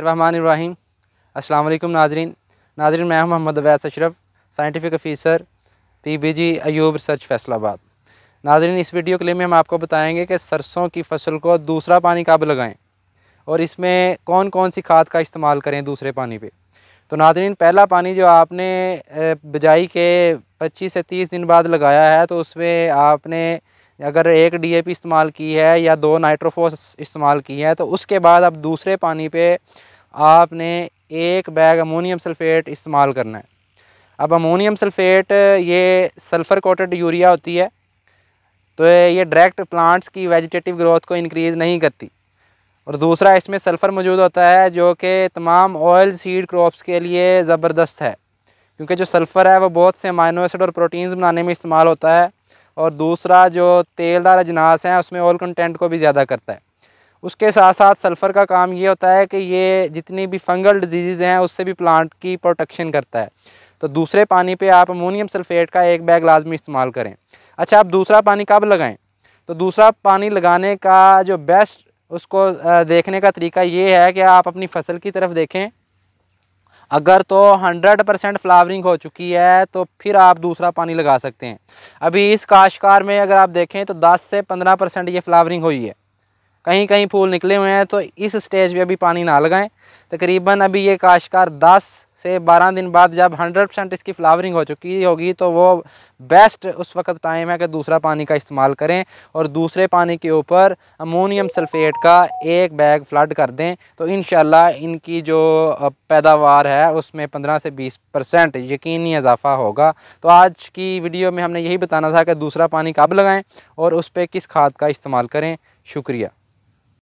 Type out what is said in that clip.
रहमान इब्राहिम अस्सलाम वालेकुम नाजरीन नाजरीन मैं हूं Mohammad Awais Ashraf scientific officer PBG Ayub research Faisalabad नाजरीन इस वीडियो के लिए में हम आपको बताएंगे कि सरसों की फसल को दूसरा पानी कब लगाएं और इसमें कौन कौन सी खाद का इस्तेमाल करें दूसरे पानी पे तो नाजरीन पहला पानी जो आपने बिजाई के पच्चीस से तीस दिन बाद लगाया है तो उसमें आपने अगर एक पी इस्तेमाल की है या दो नाइट्रोफोस इस्तेमाल की है तो उसके बाद आप दूसरे पानी पे आपने एक बैग अमोनियम सल्फ़ेट इस्तेमाल करना है अब अमोनियम सल्फ़ेट ये सल्फ़र कोटेड यूरिया होती है तो ये डायरेक्ट प्लांट्स की वेजिटेटिव ग्रोथ को इनक्रीज़ नहीं करती और दूसरा इसमें सल्फ़र मौजूद होता है जो कि तमाम ऑयल सीड क्रॉप्स के लिए ज़बरदस्त है क्योंकि जो सल्फ़र है वो बहुत से अमाइनो एसिड और प्रोटीन्स बनाने में इस्तेमाल होता है और दूसरा जो तेलदार अजनास हैं उसमें ऑयल कंटेंट को भी ज़्यादा करता है उसके साथ साथ सल्फ़र का काम ये होता है कि ये जितनी भी फंगल डिजीज़ हैं उससे भी प्लांट की प्रोटेक्शन करता है तो दूसरे पानी पे आप अमोनियम सल्फ़ेट का एक बैग लाजमी इस्तेमाल करें अच्छा आप दूसरा पानी कब लगाएं तो दूसरा पानी लगाने का जो बेस्ट उसको देखने का तरीका ये है कि आप अपनी फसल की तरफ देखें अगर तो 100 परसेंट फ्लावरिंग हो चुकी है तो फिर आप दूसरा पानी लगा सकते हैं अभी इस काशकार में अगर आप देखें तो 10 से 15 परसेंट ये फ्लावरिंग हुई है कहीं कहीं फूल निकले हुए हैं तो इस स्टेज पे अभी पानी ना लगाएं तकरीबन अभी ये काश्तकार 10 से 12 दिन बाद जब 100 परसेंट इसकी फ्लावरिंग हो चुकी होगी तो वो बेस्ट उस वक्त टाइम है कि दूसरा पानी का इस्तेमाल करें और दूसरे पानी के ऊपर अमोनियम सल्फेट का एक बैग फ्लड कर दें तो इन इनकी जो पैदावार है उसमें पंद्रह से बीस परसेंट यकीनी इजाफा होगा तो आज की वीडियो में हमने यही बताना था कि दूसरा पानी कब लगाएँ और उस पर किस खाद का इस्तेमाल करें शुक्रिया